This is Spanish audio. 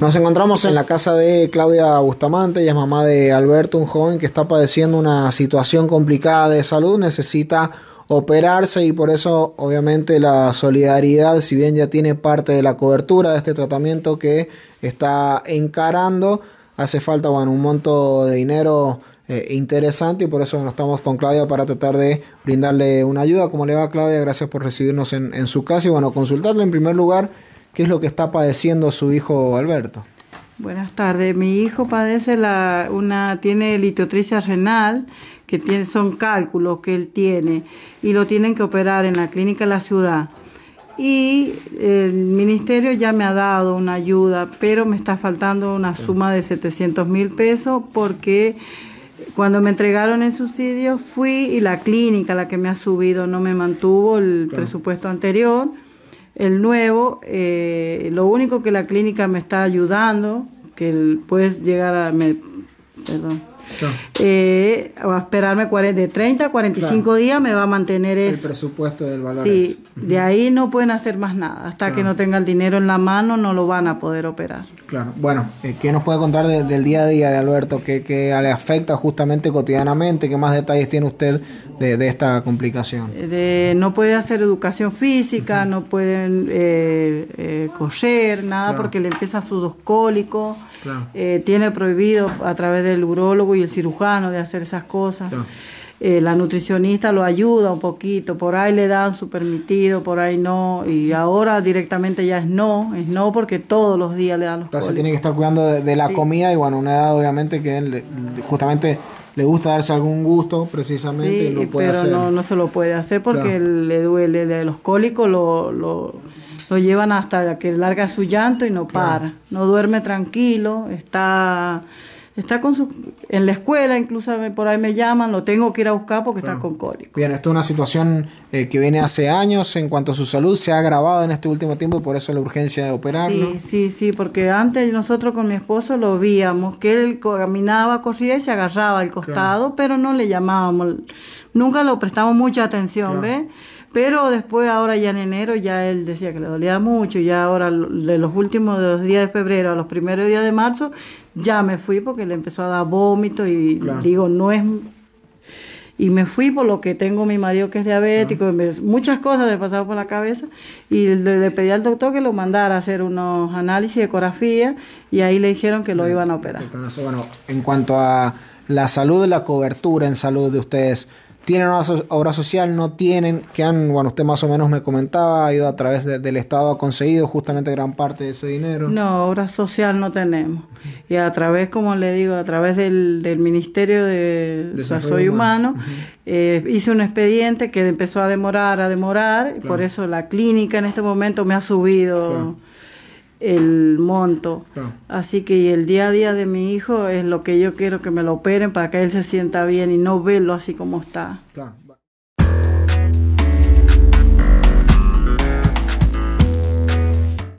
Nos encontramos en la casa de Claudia Bustamante, ella es mamá de Alberto, un joven que está padeciendo una situación complicada de salud, necesita operarse y por eso obviamente la solidaridad, si bien ya tiene parte de la cobertura de este tratamiento que está encarando, hace falta bueno, un monto de dinero eh, interesante y por eso nos estamos con Claudia para tratar de brindarle una ayuda. ¿Cómo le va Claudia? Gracias por recibirnos en, en su casa y bueno, consultarle en primer lugar. ¿Qué es lo que está padeciendo su hijo Alberto? Buenas tardes. Mi hijo padece una, tiene litiotricia renal, que tiene, son cálculos que él tiene, y lo tienen que operar en la clínica de la ciudad. Y el ministerio ya me ha dado una ayuda, pero me está faltando una suma de 700 mil pesos porque cuando me entregaron el subsidio fui y la clínica, la que me ha subido, no me mantuvo el presupuesto anterior el nuevo, eh, lo único que la clínica me está ayudando, que puedes llegar a... perdón. Eh, va a esperarme de 30 a 45 días, me va a mantener El presupuesto del valor. de ahí no pueden hacer más nada. Hasta que no tenga el dinero en la mano, no lo van a poder operar. Claro. Bueno, eh, ¿qué nos puede contar del día a día de Alberto? ¿Qué, le afecta justamente cotidianamente? ¿Qué más detalles tiene usted de, esta complicación? Eh, no puede hacer educación física, no pueden eh, nada, porque le empieza su eh, tiene prohibido a través del urólogo y el cirujano de hacer esas cosas. Eh, la nutricionista lo ayuda un poquito, por ahí le dan su permitido, por ahí no, y ahora directamente ya es no, es no porque todos los días le dan los Se tiene que estar cuidando de, la comida y bueno, una edad obviamente que él, justamente le gusta darse algún gusto precisamente y no puede pero no, no se lo puede hacer porque le duele, los cólicos lo, lo lo llevan hasta que larga su llanto y no para. No duerme tranquilo, está, está con su, en la escuela, incluso por ahí me llaman, lo tengo que ir a buscar porque está con cólico. Bien, esto es una situación eh, que viene hace años en cuanto a su salud, se ha agravado en este último tiempo, y por eso la urgencia de operarlo. Sí, sí, sí, porque antes nosotros con mi esposo lo víamos, que él caminaba, corría y se agarraba al costado, pero no le llamábamos, nunca lo prestamos mucha atención, ¿ves? Pero después, ahora ya en enero, ya él decía que le dolía mucho. Ya ahora, de los últimos días de febrero a los primeros días de marzo, ya me fui porque le empezó a dar vómito. y digo, no es y me fui por lo que tengo mi marido que es diabético, muchas cosas le pasaban por la cabeza y le, pedí al doctor que lo mandara a hacer unos análisis de ecografía y ahí le dijeron que lo iban a operar. bueno, en cuanto a la salud, la cobertura en salud de ustedes, tienen obra social, no tienen, que han, bueno, usted más o menos me comentaba, ha ido a través del Estado, ha conseguido justamente gran parte de ese dinero. No, obra social no tenemos. Y a través, como le digo, a través del, Ministerio de Desarrollo Humano, Humano eh, hice un expediente que empezó a demorar, a demorar, y por eso la clínica en este momento me ha subido el monto. Así que el día a día de mi hijo es lo que yo quiero que me lo operen para que él se sienta bien y no verlo así como está.